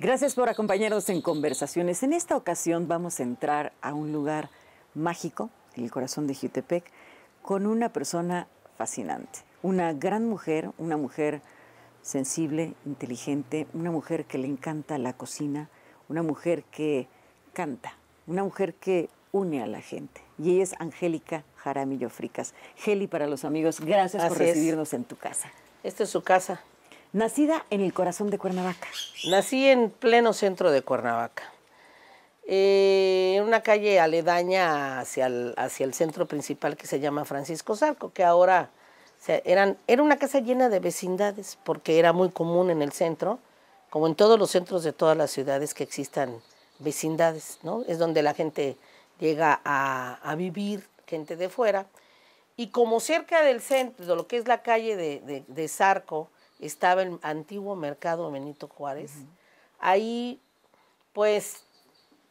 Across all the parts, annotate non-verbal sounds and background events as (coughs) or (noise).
Gracias por acompañarnos en Conversaciones. En esta ocasión vamos a entrar a un lugar mágico, en el corazón de Jutepec, con una persona fascinante, una gran mujer, una mujer sensible, inteligente, una mujer que le encanta la cocina, una mujer que canta, una mujer que une a la gente. Y ella es Angélica Jaramillo Fricas. Geli para los amigos, gracias por recibirnos en tu casa. Esta es su casa. Nacida en el corazón de Cuernavaca. Nací en pleno centro de Cuernavaca. Eh, en una calle aledaña hacia el, centro principal que se llama Francisco Zarco, que ahora eran, era una casa llena de vecindades, porque era muy común en el centro, como en todos los centros de todas las ciudades que existan vecindades, ¿no? Es donde la gente llega a, vivir, gente de fuera. Y como cerca del centro, de lo que es la calle de, de Zarco, estaba el antiguo mercado Benito Juárez. Ahí, pues,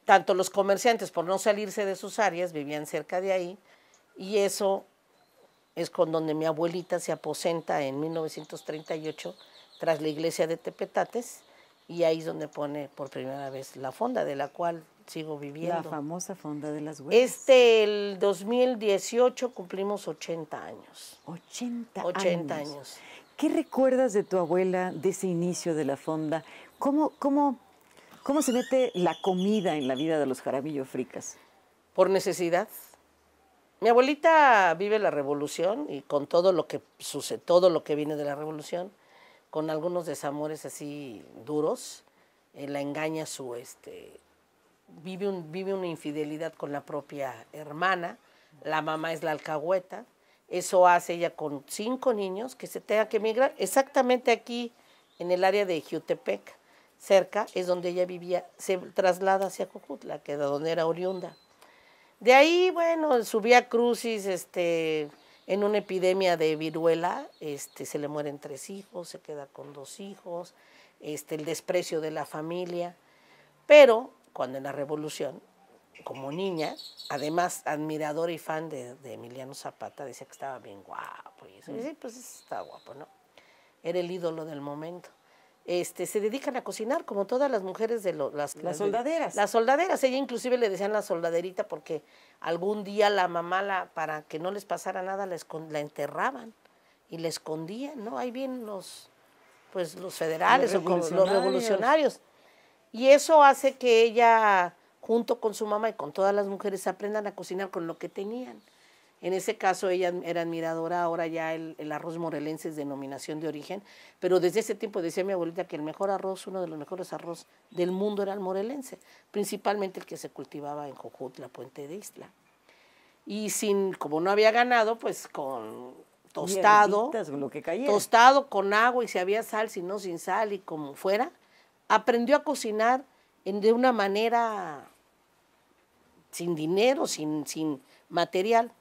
tanto los comerciantes, por no salirse de sus áreas, vivían cerca de ahí, y eso es con donde mi abuelita se aposenta en 1938 tras la iglesia de Tepetates, y ahí es donde pone por primera vez la fonda, de la cual sigo viviendo. La famosa fonda de las huellas. Este, el 2018, cumplimos 80 años. 80, 80 años. ¿Qué recuerdas de tu abuela, de ese inicio de la fonda? ¿Cómo, cómo, cómo se mete la comida en la vida de los Jaramillo fricas? Por necesidad. Mi abuelita vive la revolución y con todo lo que sucede, todo lo que viene de la revolución, con algunos desamores así duros, eh, la engaña su este vive vive una infidelidad con la propia hermana, la mamá es la alcahueta, eso hace ella con cinco niños que se tenga que emigrar exactamente aquí en el área de Jutepec, cerca, es donde ella vivía, se traslada hacia Cocutla, que es donde era oriunda. De ahí, bueno, subía Crucis, este, en una epidemia de viruela, este, se le mueren tres hijos, se queda con dos hijos, este, el desprecio de la familia. Pero cuando en la revolución como niña, además admiradora y fan de, Emiliano Zapata, decía que estaba bien guapo. Y eso. Mm. pues está guapo, ¿no? Era el ídolo del momento. Este, se dedican a cocinar, como todas las mujeres de las, las, soldaderas. las soldaderas, ella inclusive le decían la soldaderita porque algún día la mamá, la, para que no les pasara nada, la, la enterraban y la escondían, ¿no? Ahí vienen los, pues, los federales o los revolucionarios. Y eso hace que ella junto con su mamá y con todas las mujeres aprendan a cocinar con lo que tenían. En ese caso ella era admiradora, ahora ya el, arroz morelense es denominación de origen, pero desde ese tiempo decía mi abuelita que el mejor arroz, uno de los mejores arroz del mundo era el morelense, principalmente el que se cultivaba en la Puente de Isla. Y sin, como no había ganado, pues con tostado, tostado con agua y si había sal, si no sin sal y como fuera, aprendió a cocinar de una manera sin dinero, sin, sin material.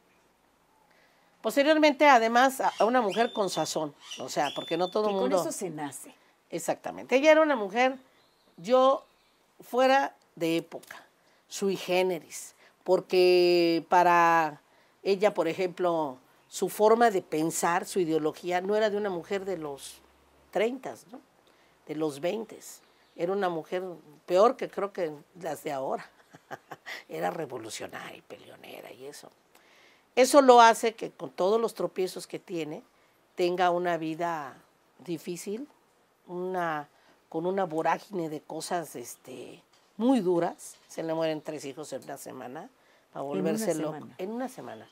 Posteriormente, además, a una mujer con sazón, o sea, porque no todo el mundo... Con eso se nace. Exactamente. Ella era una mujer, yo fuera de época, sui generis, porque para ella, por ejemplo, su forma de pensar, su ideología, no era de una mujer de los 30, ¿no? de los 20 era una mujer peor que creo que las de ahora. (laughs) era revolucionaria y peleonera y eso. Eso lo hace que con todos los tropiezos que tiene, tenga una vida difícil, una, con una vorágine de cosas este, muy duras. Se le mueren tres hijos en una semana, para volverse loco. En una semana.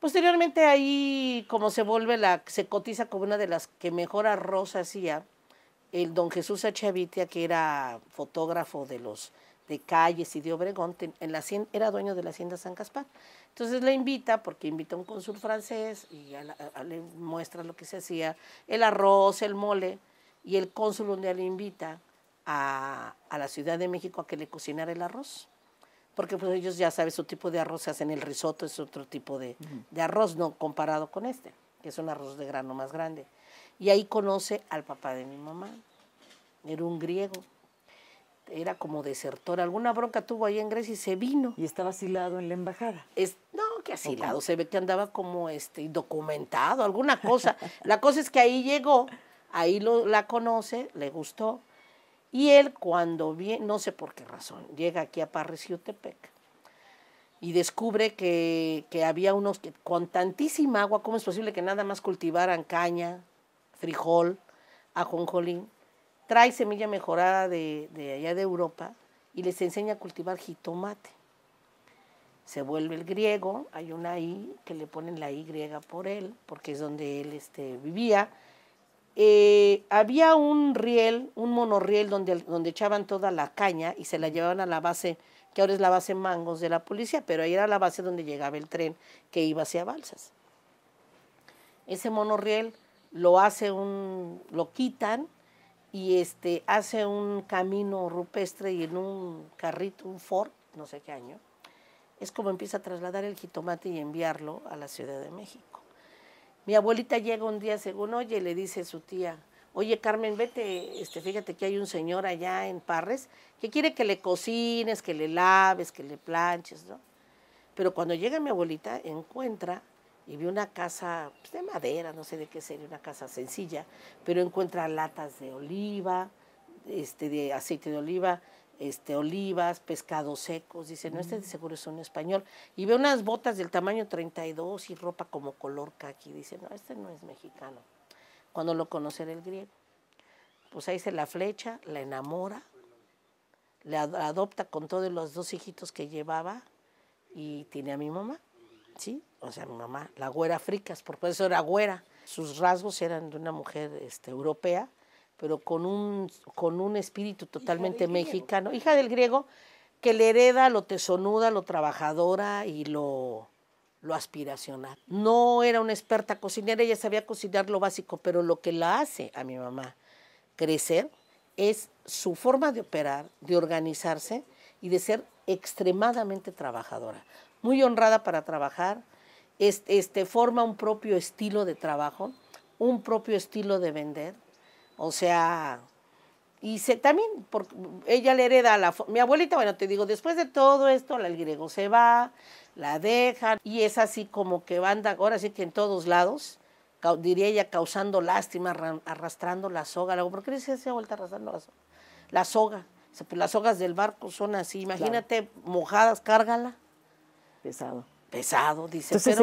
Posteriormente ahí, como se vuelve la, se cotiza como una de las que mejor arroz hacía, el don Jesús Achavitia, que era fotógrafo de los de calles y de Obregón, en la, era dueño de la hacienda San Caspar. Entonces le invita, porque invita a un cónsul francés y le muestra lo que se hacía, el arroz, el mole, y el cónsul un día le invita a, la Ciudad de México a que le cocinara el arroz. Porque pues ellos ya saben su tipo de arroz, se hacen el risotto, es otro tipo de, de arroz, no comparado con este, que es un arroz de grano más grande. Y ahí conoce al papá de mi mamá. Era un griego. Era como desertor. Alguna bronca tuvo ahí en Grecia y se vino. ¿Y estaba asilado en la embajada? Es, no, que asilado. Se ve que andaba como este, documentado, alguna cosa. (laughs) la cosa es que ahí llegó, ahí la conoce, le gustó. Y él cuando viene, no sé por qué razón, llega aquí a Parreciutepec y descubre que, que había unos que con tantísima agua, ¿cómo es posible que nada más cultivaran caña, frijol, ajonjolín, trae semilla mejorada de, de allá de Europa y les enseña a cultivar jitomate. Se vuelve el griego, hay una I que le ponen la Y por él, porque es donde él este, vivía. Eh, había un riel, un monorriel donde, donde echaban toda la caña y se la llevaban a la base, que ahora es la base Mangos de la policía, pero ahí era la base donde llegaba el tren que iba hacia Balsas. Ese monorriel lo hace un, lo quitan y este, hace un camino rupestre y en un carrito, un Ford, no sé qué año, es como empieza a trasladar el jitomate y enviarlo a la Ciudad de México. Mi abuelita llega un día según, oye, le dice a su tía, oye Carmen, vete, este, fíjate que hay un señor allá en Parres que quiere que le cocines, que le laves, que le planches, ¿no? Pero cuando llega mi abuelita, encuentra y ve una casa pues, de madera, no sé de qué sería, una casa sencilla, pero encuentra latas de oliva, este, de aceite de oliva, este, olivas, pescados secos. Dice, no, este de mm. seguro es un español. Y ve unas botas del tamaño 32 y ropa como color caqui. Dice, no, este no es mexicano. Cuando lo conocerá el griego. Pues ahí se la flecha, la enamora, la adopta con todos los dos hijitos que llevaba y tiene a mi mamá, ¿sí? o sea, mi mamá, la güera fricas, por pues, eso era güera. Sus rasgos eran de una mujer este, europea, pero con un, con un espíritu totalmente mexicano, hija del griego, que le hereda lo tesonuda, lo trabajadora y lo, lo aspiracional. No era una experta cocinera, ella sabía cocinar lo básico, pero lo que la hace a mi mamá crecer es su forma de operar, de organizarse y de ser extremadamente trabajadora. Muy honrada para trabajar, este, forma un propio estilo de trabajo, un propio estilo de vender. O sea, y se, también, porque ella le hereda la... Mi abuelita, bueno, te digo, después de todo esto, el griego se va, la dejan, y es así como que van, ahora sí que en todos lados, diría ella, causando lástima, arrastrando la soga. ¿por qué dice esa vuelta arrastrando la soga? La soga. Pues las sogas del barco son así, imagínate, mojadas, cárgala. Pesado pesado, dice. Entonces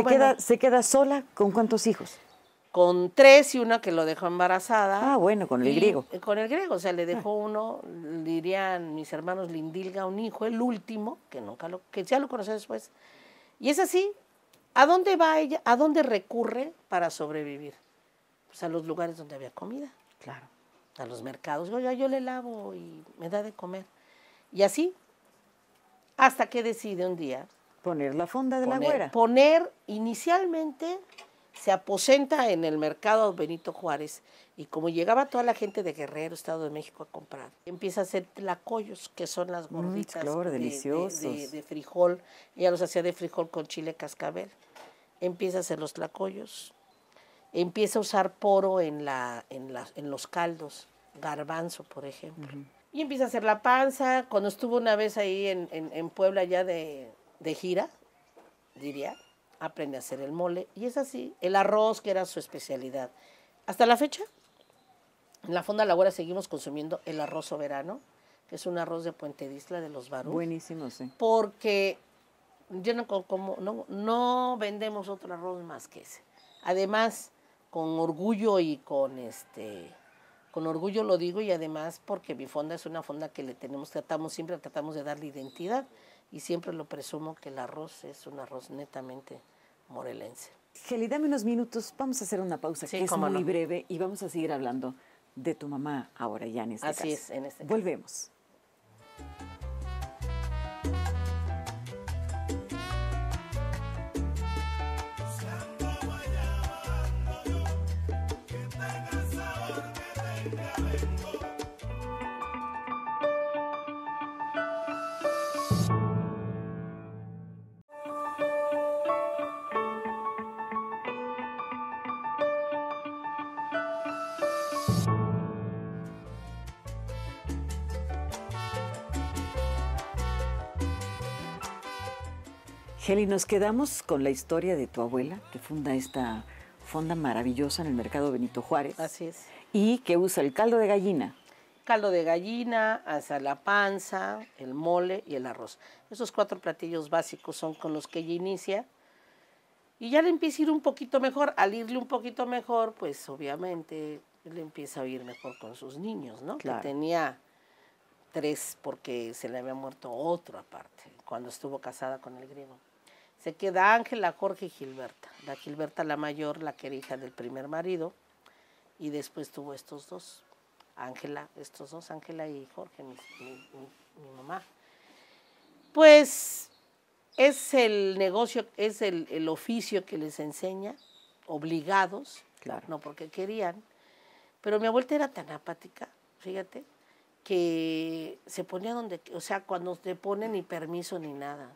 se, queda, sola con cuántos hijos? Con tres y una que lo dejó embarazada. Ah, bueno, con el griego. Con el griego, o sea, le dejó ah. uno, dirían mis hermanos Lindilga, un hijo, el último, que nunca lo, que ya lo conoció después. Y es así, ¿a dónde va ella? ¿A dónde recurre para sobrevivir? Pues a los lugares donde había comida. Claro. A los mercados. yo le lavo y me da de comer. Y así, hasta que decide un día Poner la fonda de la güera. Poner, inicialmente se aposenta en el mercado Benito Juárez y como llegaba toda la gente de Guerrero, Estado de México a comprar, empieza a hacer tlacoyos, que son las mm, gorditas de, de, frijol. Ella los hacía de frijol con chile cascabel. Empieza a hacer los tlacoyos. Empieza a usar poro en, la, en, en los caldos, garbanzo, por ejemplo. Y empieza a hacer la panza. Cuando estuvo una vez ahí en, en Puebla, ya de, de gira, diría, aprende a hacer el mole. Y es así, el arroz, que era su especialidad. Hasta la fecha, en la Fonda laguera seguimos consumiendo el arroz soberano, que es un arroz de Puente de Isla de los Barú. Buenísimo, sí. Porque yo no, como, no, no vendemos otro arroz más que ese. Además, con orgullo y con este con orgullo lo digo y además porque mi fonda es una fonda que le tenemos tratamos siempre tratamos de darle identidad y siempre lo presumo que el arroz es un arroz netamente morelense. Geli, dame unos minutos, vamos a hacer una pausa que es muy breve y vamos a seguir hablando de tu mamá ahora ya en este Así es, en este Volvemos. Kelly, nos quedamos con la historia de tu abuela, que funda esta fonda maravillosa en el mercado Benito Juárez. Así es. Y que usa el caldo de gallina. Caldo de gallina, hasta la panza, el mole y el arroz. Esos cuatro platillos básicos son con los que ella inicia. Y ya le empieza a ir un poquito mejor. Al irle un poquito mejor, pues obviamente le empieza a ir mejor con sus niños, ¿no? Que tenía tres porque se le había muerto otro aparte, cuando estuvo casada con el griego. Se queda Ángela, Jorge y Gilberta. La Gilberta la mayor, la que era hija del primer marido, y después tuvo estos dos. Ángela, estos dos, Ángela y Jorge, mi, mamá. Pues es el negocio, es el, oficio que les enseña, obligados, no porque querían. Pero mi abuelita era tan apática, fíjate, que se ponía donde, o sea, cuando te ponen ni permiso ni nada.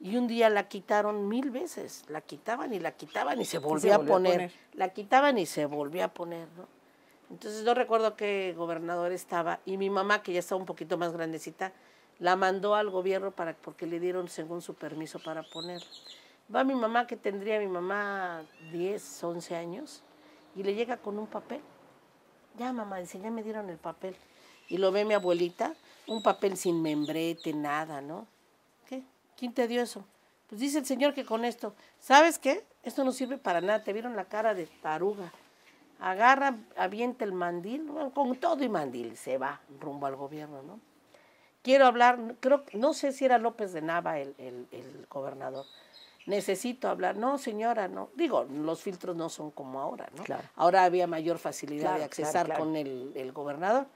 Y un día la quitaron mil veces, la quitaban y la quitaban y se volvía, a, poner. La quitaban y se volvía a poner, ¿no? Entonces no recuerdo qué gobernador estaba y mi mamá, que ya estaba un poquito más grandecita, la mandó al gobierno para, porque le dieron según su permiso para poner. Va mi mamá, que tendría mi mamá 10, 11 años, y le llega con un papel. Ya, mamá, dice, ya me dieron el papel. Y lo ve mi abuelita, un papel sin membrete, nada, ¿no? ¿Quién te dio eso? Pues dice el Señor que con esto, ¿sabes qué? Esto no sirve para nada, te vieron la cara de taruga. Agarra, avienta el mandil, con todo y mandil, se va rumbo al gobierno, ¿no? Quiero hablar, creo, no sé si era López de Nava el, gobernador, necesito hablar. No, señora, no. Digo, los filtros no son como ahora, ¿no? Claro. Ahora había mayor facilidad de accesar con el, el, gobernador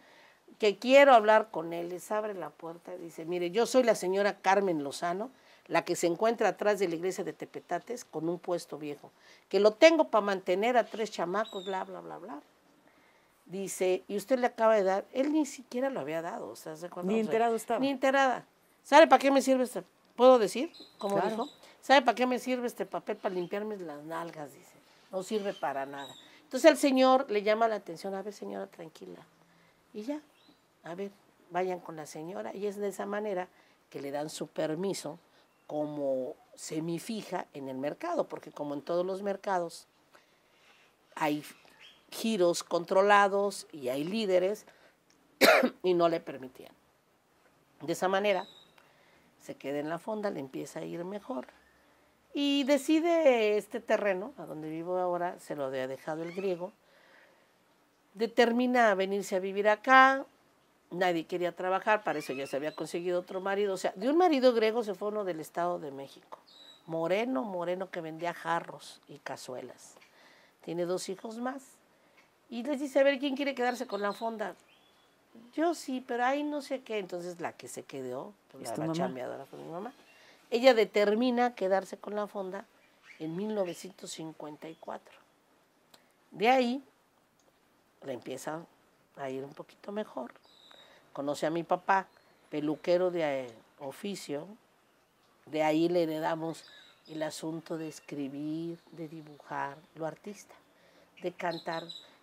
que quiero hablar con él, les abre la puerta y dice, mire, yo soy la señora Carmen Lozano, la que se encuentra atrás de la iglesia de Tepetates con un puesto viejo, que lo tengo para mantener a tres chamacos, bla, bla, bla, bla. Dice, y usted le acaba de dar, él ni siquiera lo había dado, o ¿se Ni enterado estaba. Ni enterada. ¿Sabe para qué me sirve este? ¿Puedo decir? ¿Cómo dijo. ¿Sabe para qué me sirve este papel? Para limpiarme las nalgas, dice. No sirve para nada. Entonces el señor le llama la atención, a ver señora, tranquila. Y ya, a ver, vayan con la señora. Y es de esa manera que le dan su permiso como semifija en el mercado, porque como en todos los mercados hay giros controlados y hay líderes (coughs) y no le permitían. De esa manera se queda en la fonda, le empieza a ir mejor. Y decide este terreno, a donde vivo ahora, se lo había dejado el griego, determina venirse a vivir acá, nadie quería trabajar, para eso ya se había conseguido otro marido. O sea, de un marido griego se fue uno del Estado de México. Moreno, moreno que vendía jarros y cazuelas. Tiene dos hijos más. Y les dice, a ver, ¿quién quiere quedarse con la fonda? Yo sí, pero ahí no sé qué. Entonces la que se quedó, pues, la, mi mamá, ella determina quedarse con la fonda en 1954. De ahí le empieza a ir un poquito mejor Conoce a mi papá, peluquero de eh, oficio, de ahí le heredamos el asunto de escribir, de dibujar, lo artista, de cantar,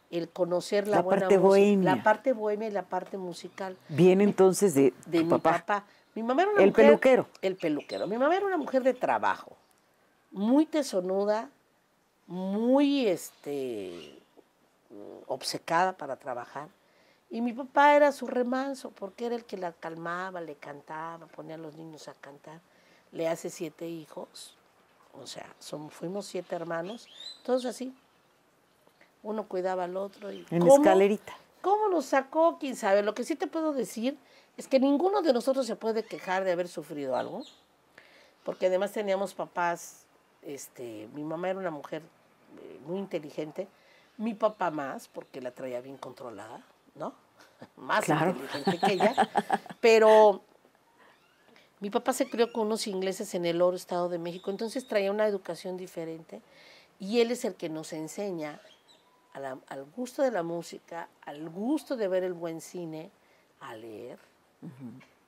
el conocer la, parte música, bohemia. la parte bohemia y la parte musical. Viene entonces de, mi papá. Mi mamá era el peluquero. El peluquero. Mi mamá era una mujer de trabajo, muy tesonuda, muy este, obcecada para trabajar. Y mi papá era su remanso, porque era el que la calmaba, le cantaba, ponía a los niños a cantar. Le hace siete hijos, o sea, son, fuimos siete hermanos, todos así. Uno cuidaba al otro. Y en escalerita. ¿Cómo nos sacó? Quién sabe. Lo que sí te puedo decir es que ninguno de nosotros se puede quejar de haber sufrido algo, porque además teníamos papás, este, mi mamá era una mujer eh, muy inteligente, mi papá más, porque la traía bien controlada ¿no? (laughs) Más inteligente que ella. Pero mi papá se crió con unos ingleses en el oro Estado de México, entonces traía una educación diferente y él es el que nos enseña al gusto de la música, al gusto de ver el buen cine, a leer,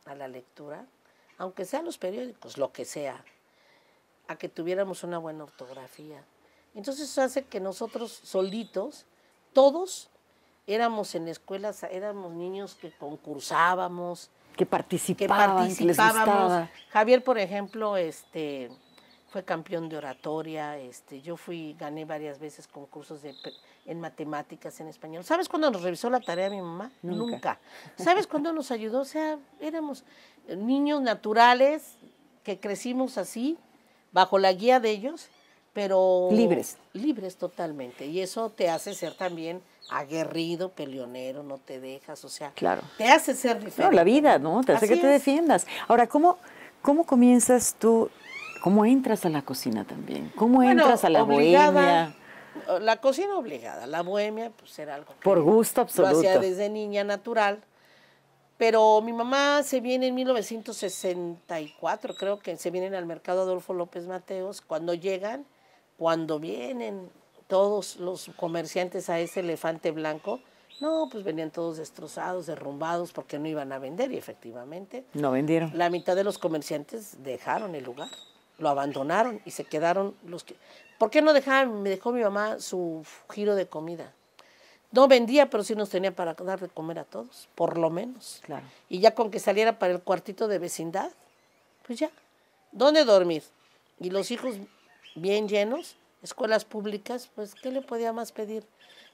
a la lectura, aunque sean los periódicos, lo que sea, a que tuviéramos una buena ortografía. Entonces eso hace que nosotros solitos, todos éramos en escuelas, éramos niños que concursábamos. Que participábamos. Javier, por ejemplo, este, fue campeón de oratoria, este, yo fui, gané varias veces concursos en matemáticas, en español. ¿Sabes cuándo nos revisó la tarea mi mamá? Nunca. Nunca. ¿Sabes cuándo nos ayudó? O sea, éramos niños naturales que crecimos así, bajo la guía de ellos, pero... Libres. Libres totalmente. Y eso te hace ser también aguerrido, peleonero, no te dejas, o sea, te hace ser diferente. la vida, ¿no? Te hace que te defiendas. Ahora, ¿cómo, ¿cómo comienzas tú? ¿Cómo entras a la cocina también? ¿Cómo entras a la bohemia? La cocina obligada, la bohemia, pues era algo. Por gusto absoluto. Lo hacía desde niña natural. Pero mi mamá se viene en 1964, creo que se vienen al mercado Adolfo López Mateos. Cuando llegan, cuando vienen todos los comerciantes a ese elefante blanco, no, pues venían todos destrozados, derrumbados, porque no iban a vender y efectivamente. No vendieron. La mitad de los comerciantes dejaron el lugar, lo abandonaron y se quedaron los que... ¿Por qué no dejaban, me dejó mi mamá su giro de comida? No vendía, pero sí nos tenía para dar de comer a todos, por lo menos. Claro. Y ya con que saliera para el cuartito de vecindad, pues ya. ¿Dónde dormir? Y los hijos bien llenos, escuelas públicas, pues ¿qué le podía más pedir?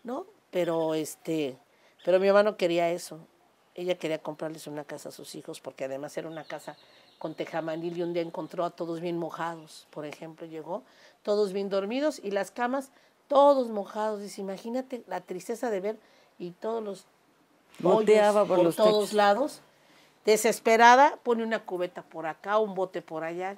¿No? Pero este, pero mi mamá no quería eso. Ella quería comprarles una casa a sus hijos porque además era una casa con tejamanil y un día encontró a todos bien mojados, por ejemplo, llegó, todos bien dormidos y las camas todos mojados. Dice, imagínate la tristeza de ver y todos los Boteaba por, los todos lados. Desesperada, pone una cubeta por acá, un bote por allá.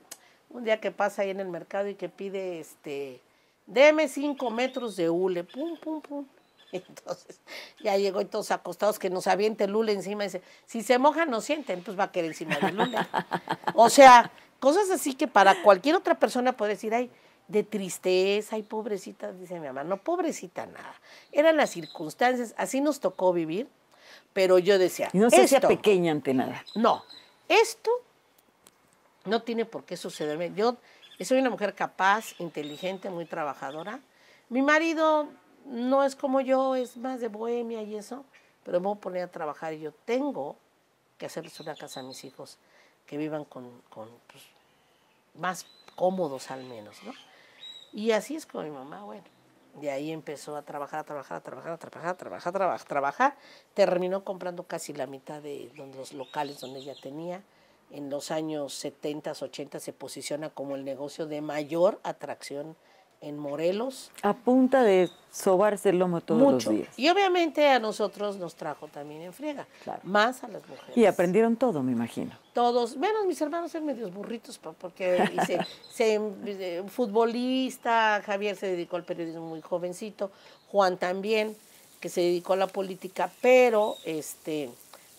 Un día que pasa ahí en el mercado y que pide, este, deme cinco metros de hule, pum, pum, pum. (laughs) Entonces, ya llegó y todos acostados que nos aviente el hule encima dice, si se moja no sienten, pues va a querer encima del hule. o sea, cosas así que para cualquier otra persona puede decir, ay, de tristeza, ay, pobrecita, dice mi mamá, no, pobrecita nada. Eran las circunstancias, así nos tocó vivir, pero yo decía. no se hacía pequeña ante nada. No, esto no tiene por qué sucederme. Yo soy una mujer capaz, inteligente, muy trabajadora. Mi marido no es como yo, es más de bohemia y eso, pero me voy a poner a trabajar y yo tengo que hacerles una casa a mis hijos que vivan con, pues, más cómodos al menos, ¿no? Y así es como mi mamá, bueno. De ahí empezó a trabajar, a trabajar, a trabajar, a trabajar, a trabajar, a trabajar, a trabajar. Terminó comprando casi la mitad de los locales donde ella tenía en los años 70, 80 se posiciona como el negocio de mayor atracción en Morelos. A punta de sobarse el lomo todos los días. Y obviamente a nosotros nos trajo también en friega, más a las mujeres. Y aprendieron todo, me imagino. Todos, menos mis hermanos eran medios burritos, porque hice, se, (laughs) eh, futbolista, Javier se dedicó al periodismo muy jovencito, Juan también, que se dedicó a la política, pero este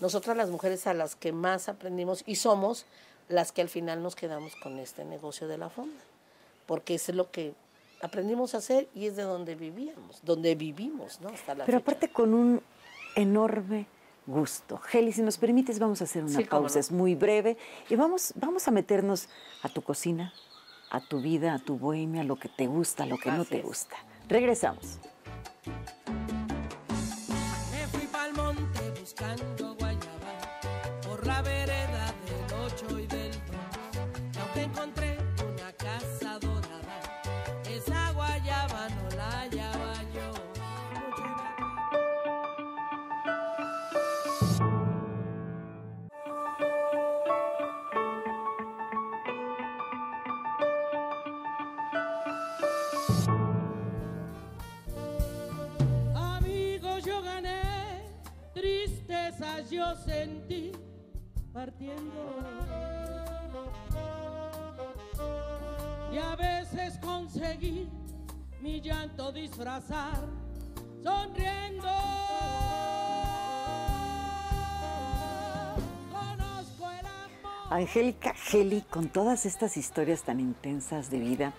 nosotras las mujeres a las que más aprendimos y somos las que al final nos quedamos con este negocio de la fonda, porque es lo que aprendimos a hacer y es de donde vivíamos, donde vivimos, ¿no? Hasta la Pero aparte con un enorme gusto. Heli, si nos permites, vamos a hacer una pausa, es muy breve, y vamos, vamos a meternos a tu cocina, a tu vida, a tu bohemia, a lo que te gusta, a lo que no te gusta. Regresamos. sentí partiendo. Y a veces conseguí mi llanto disfrazar, sonriendo. Conozco el amor. Angélica Geli, con todas estas historias tan intensas de vida,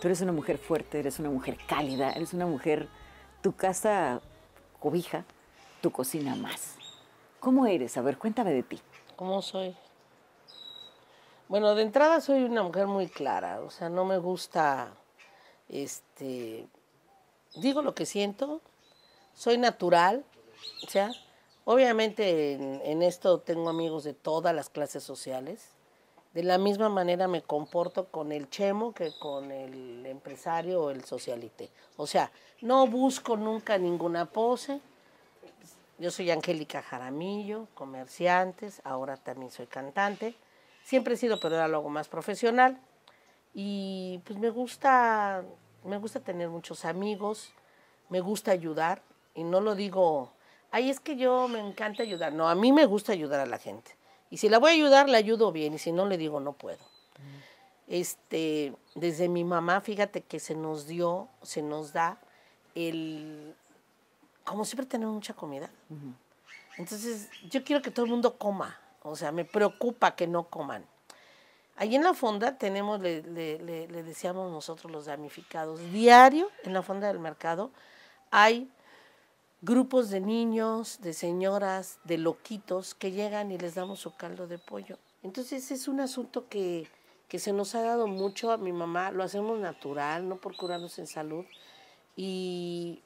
tú eres una mujer fuerte, eres una mujer cálida, eres una mujer, tu casa cobija, tu cocina más. ¿Cómo eres? A ver, cuéntame de ti. ¿Cómo soy? Bueno, de entrada soy una mujer muy clara, o sea, no me gusta, este, digo lo que siento, soy natural, o sea, obviamente en, en esto tengo amigos de todas las clases sociales, de la misma manera me comporto con el chemo que con el empresario o el socialite, o sea, no busco nunca ninguna pose, yo soy Angélica Jaramillo, comerciantes, ahora también soy cantante. Siempre he sido, pero era algo más profesional. Y pues me gusta, me gusta tener muchos amigos, me gusta ayudar. Y no lo digo, ay, es que yo me encanta ayudar. No, a mí me gusta ayudar a la gente. Y si la voy a ayudar, la ayudo bien. Y si no, le digo, no puedo. Mm. Este, desde mi mamá, fíjate que se nos dio, se nos da el como siempre tenemos mucha comida. Entonces, yo quiero que todo el mundo coma. O sea, me preocupa que no coman. Ahí en la fonda tenemos, le, decíamos nosotros los damnificados, diario en la fonda del mercado hay grupos de niños, de señoras, de loquitos que llegan y les damos su caldo de pollo. Entonces es un asunto que, que se nos ha dado mucho a mi mamá, lo hacemos natural, no por curarnos en salud. Y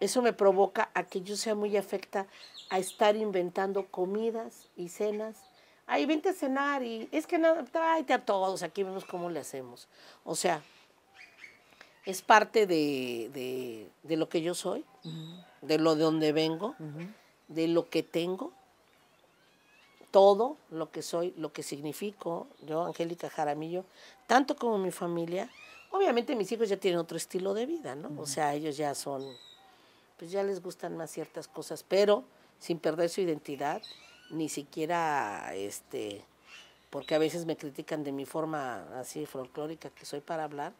eso me provoca a que yo sea muy afecta a estar inventando comidas y cenas. Ay, vente a cenar y es que nada, tráete a todos, aquí vemos cómo le hacemos. O sea, es parte de, lo que yo soy, de lo de donde vengo, de lo que tengo, todo lo que soy, lo que significo, yo, Angélica Jaramillo, tanto como mi familia. Obviamente mis hijos ya tienen otro estilo de vida, ¿no? O sea, ellos ya son pues, ya les gustan más ciertas cosas, pero sin perder su identidad, ni siquiera este porque a veces me critican de mi forma así folclórica que soy para hablar.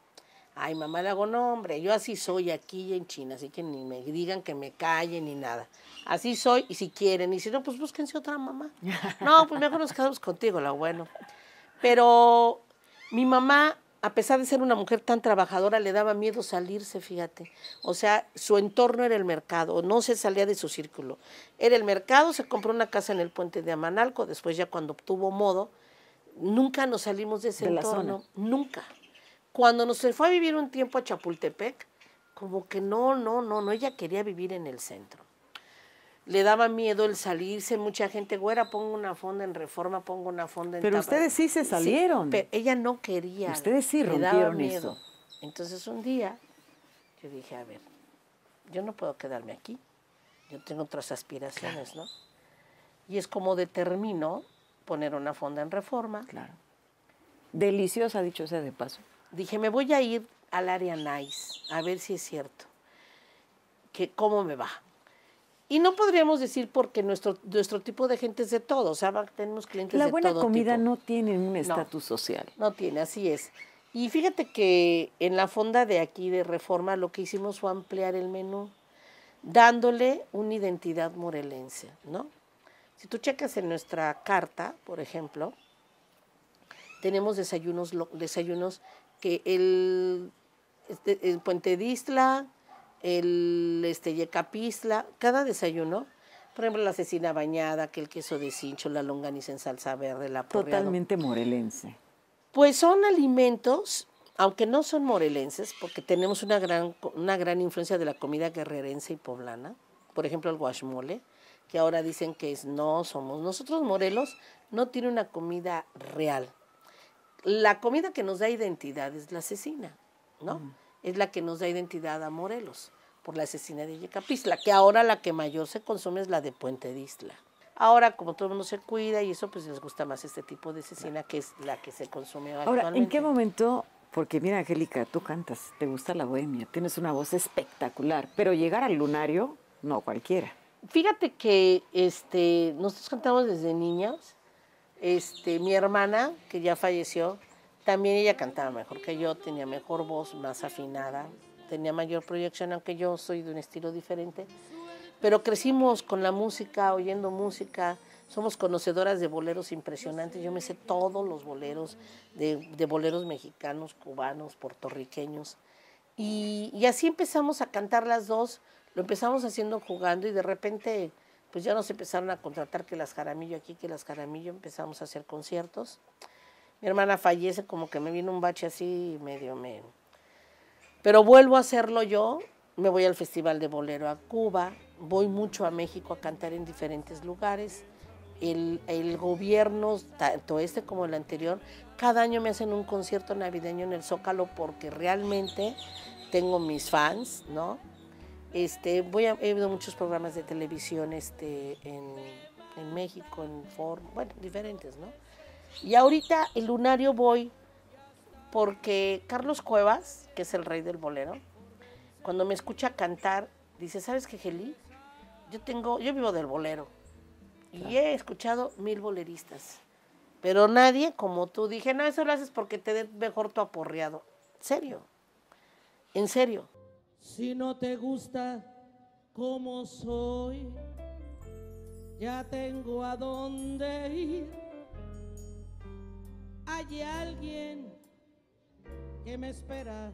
Ay, mamá, le hago, nombre, yo así soy aquí en China, así que ni me digan que me callen ni nada. Así soy, y si quieren, y si no, pues búsquense otra mamá. (laughs) No, pues mejor nos quedamos contigo, la bueno. Pero mi mamá a pesar de ser una mujer tan trabajadora, le daba miedo salirse, fíjate. O sea, su entorno era el mercado, no se salía de su círculo. Era el mercado, se compró una casa en el puente de Amanalco, después ya cuando obtuvo modo, nunca nos salimos de ese entorno, nunca. Cuando nos fue a vivir un tiempo a Chapultepec, como que no, no, no, no, ella quería vivir en el centro le daba miedo el salirse, mucha gente, güera, pongo una fonda en reforma, pongo una fonda en... Pero ustedes sí se salieron. ella no quería. Ustedes sí rompieron miedo. Entonces un día yo dije, a ver, yo no puedo quedarme aquí, yo tengo otras aspiraciones, ¿no? Y es como determino poner una fonda en reforma. Claro. Deliciosa, dicho sea de paso. Dije, me voy a ir al área nice, a ver si es cierto, que cómo me va y no podríamos decir porque nuestro, nuestro tipo de gente es de todo, o sea, tenemos clientes de todo La buena comida no tiene un estatus social. No tiene, así es. Y fíjate que en la fonda de aquí de Reforma lo que hicimos fue ampliar el menú, dándole una identidad morelense, ¿no? Si tú checas en nuestra carta, por ejemplo, tenemos desayunos, desayunos que el, este, el Puente de Isla, el este, capisla cada desayuno, por ejemplo, la cecina bañada, aquel queso de cincho, la longaniza en salsa verde, la porreado. Totalmente morelense. Pues son alimentos, aunque no son morelenses, porque tenemos una gran, una gran influencia de la comida guerrerense y poblana, por ejemplo, el guachmole, que ahora dicen que es, no somos. Nosotros, Morelos, no tiene una comida real. La comida que nos da identidad es la cecina, ¿no? Mm. Es la que nos da identidad a Morelos por la asesina de Yecapistla, que ahora la que mayor se consume es la de Puente de Isla. Ahora, como todo el mundo se cuida y eso, pues les gusta más este tipo de asesina que es la que se consume ahora. Ahora, ¿en qué momento? Porque mira, Angélica, tú cantas, te gusta la bohemia, tienes una voz espectacular, pero llegar al lunario, no cualquiera. Fíjate que este, nosotros cantamos desde niñas. Este, mi hermana, que ya falleció, también ella cantaba mejor que yo, tenía mejor voz, más afinada, tenía mayor proyección, aunque yo soy de un estilo diferente. Pero crecimos con la música, oyendo música, somos conocedoras de boleros impresionantes. Yo me sé todos los boleros, de, boleros mexicanos, cubanos, puertorriqueños. Y, así empezamos a cantar las dos. Lo empezamos haciendo jugando y de repente, pues ya nos empezaron a contratar que las Jaramillo aquí, que las Jaramillo, empezamos a hacer conciertos. Mi hermana fallece, como que me vino un bache así medio, me, pero vuelvo a hacerlo yo, me voy al Festival de Bolero a Cuba, voy mucho a México a cantar en diferentes lugares. El, gobierno, tanto este como el anterior, cada año me hacen un concierto navideño en el Zócalo porque realmente tengo mis fans, ¿no? Este, voy a, he visto muchos programas de televisión este, en, México, en forma, bueno, diferentes, ¿no? Y ahorita el lunario voy porque Carlos Cuevas, que es el rey del bolero, cuando me escucha cantar, dice, ¿sabes qué, Geli? Yo tengo, yo vivo del bolero y he escuchado mil boleristas, pero nadie como tú. Dije, no, eso lo haces porque te dé mejor tu aporreado. ¿En serio? ¿En serio? Si no te gusta como soy, ya tengo a dónde ir. Hay alguien me espera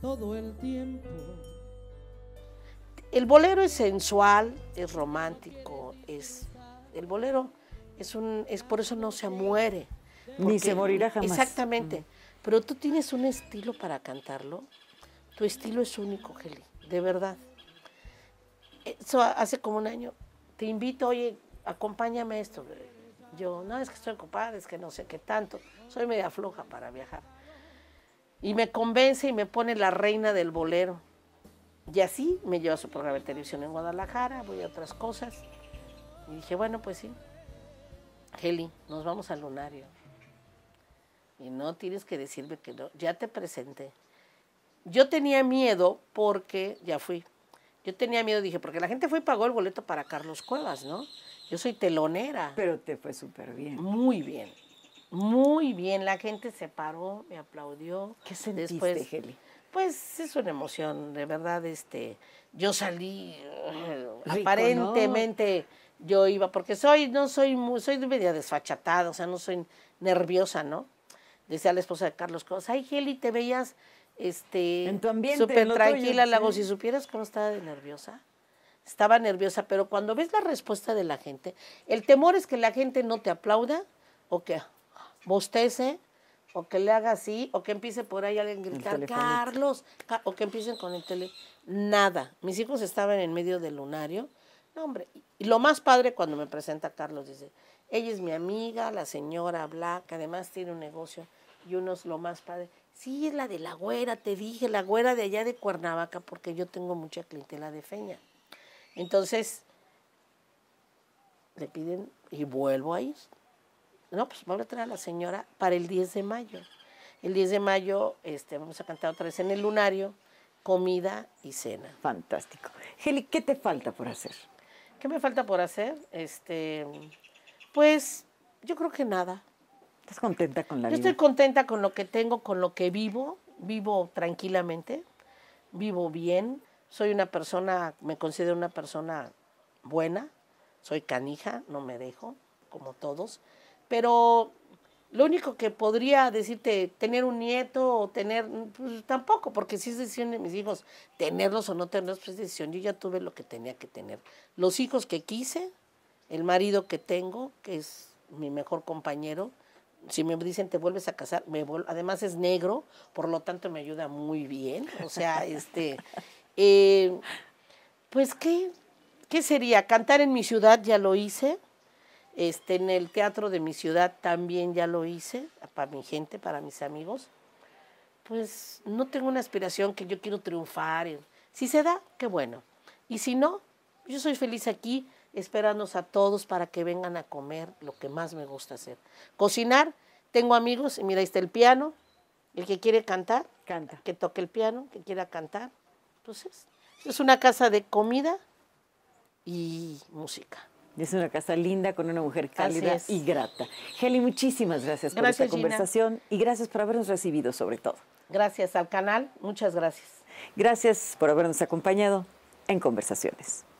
todo el tiempo. El bolero es sensual, es romántico, es el bolero es un es por eso no se muere, ni se morirá jamás. Exactamente. Mm. Pero tú tienes un estilo para cantarlo. Tu estilo es único, Geli, de verdad. Eso hace como un año te invito, oye, acompáñame esto. Yo, no, es que estoy ocupada, es que no sé qué tanto. Soy media floja para viajar. Y me convence y me pone la reina del bolero. Y así me lleva a su programa de televisión en Guadalajara, voy a otras cosas. Y dije, bueno, pues sí. Heli, nos vamos al lunario. Y no tienes que decirme que no. Ya te presenté. Yo tenía miedo porque, ya fui, yo tenía miedo, dije, porque la gente fue y pagó el boleto para Carlos Cuevas, ¿no? Yo soy telonera. Pero te fue súper bien. Muy bien. Muy bien, la gente se paró, me aplaudió. ¿Qué sentiste, Después, Pues es una emoción, de verdad, este, yo salí aparentemente yo iba porque soy no soy soy media desfachatada, o sea, no soy nerviosa, ¿no? Decía la esposa de Carlos cosas "Ay, Geli, te veías este en súper tranquila, la voz, si supieras cómo estaba de nerviosa." Estaba nerviosa, pero cuando ves la respuesta de la gente, el temor es que la gente no te aplauda o que bostece o que le haga así o que empiece por ahí alguien gritar, Carlos, o que empiecen con el tele. Nada. Mis hijos estaban en medio del lunario. No, hombre. Y lo más padre cuando me presenta Carlos dice, ella es mi amiga, la señora Black, además tiene un negocio y uno es lo más padre. Sí, es la de la güera, te dije, la güera de allá de Cuernavaca, porque yo tengo mucha clientela de feña. Entonces, le piden y vuelvo a ir no, pues voy a traer a la señora para el 10 de mayo. El 10 de mayo este, vamos a cantar otra vez en el lunario, comida y cena. Fantástico. Heli, ¿qué te falta por hacer? ¿Qué me falta por hacer? Este, pues yo creo que nada. ¿Estás contenta con la vida? Yo estoy contenta con lo que tengo, con lo que vivo. Vivo tranquilamente, vivo bien. Soy una persona, me considero una persona buena. Soy canija, no me dejo, como todos pero lo único que podría decirte, tener un nieto o tener, pues, tampoco, porque si es decisión de mis hijos, tenerlos o no tenerlos, pues es decisión, yo ya tuve lo que tenía que tener. Los hijos que quise, el marido que tengo, que es mi mejor compañero, si me dicen te vuelves a casar, me además es negro, por lo tanto me ayuda muy bien, o sea, (laughs) este, eh, pues ¿qué, ¿qué sería? Cantar en mi ciudad, ya lo hice, este, en el teatro de mi ciudad también ya lo hice, para mi gente, para mis amigos. Pues no tengo una aspiración que yo quiero triunfar. Si se da, qué bueno. Y si no, yo soy feliz aquí, esperándonos a todos para que vengan a comer lo que más me gusta hacer. Cocinar, tengo amigos, mira, ahí está el piano. El que quiere cantar, canta. Que toque el piano, que quiera cantar. Entonces, pues es una casa de comida y música. Es una casa linda con una mujer cálida y grata. Heli, muchísimas gracias, por esta conversación y gracias por habernos recibido sobre todo. Gracias al canal, muchas gracias. Gracias por habernos acompañado en Conversaciones.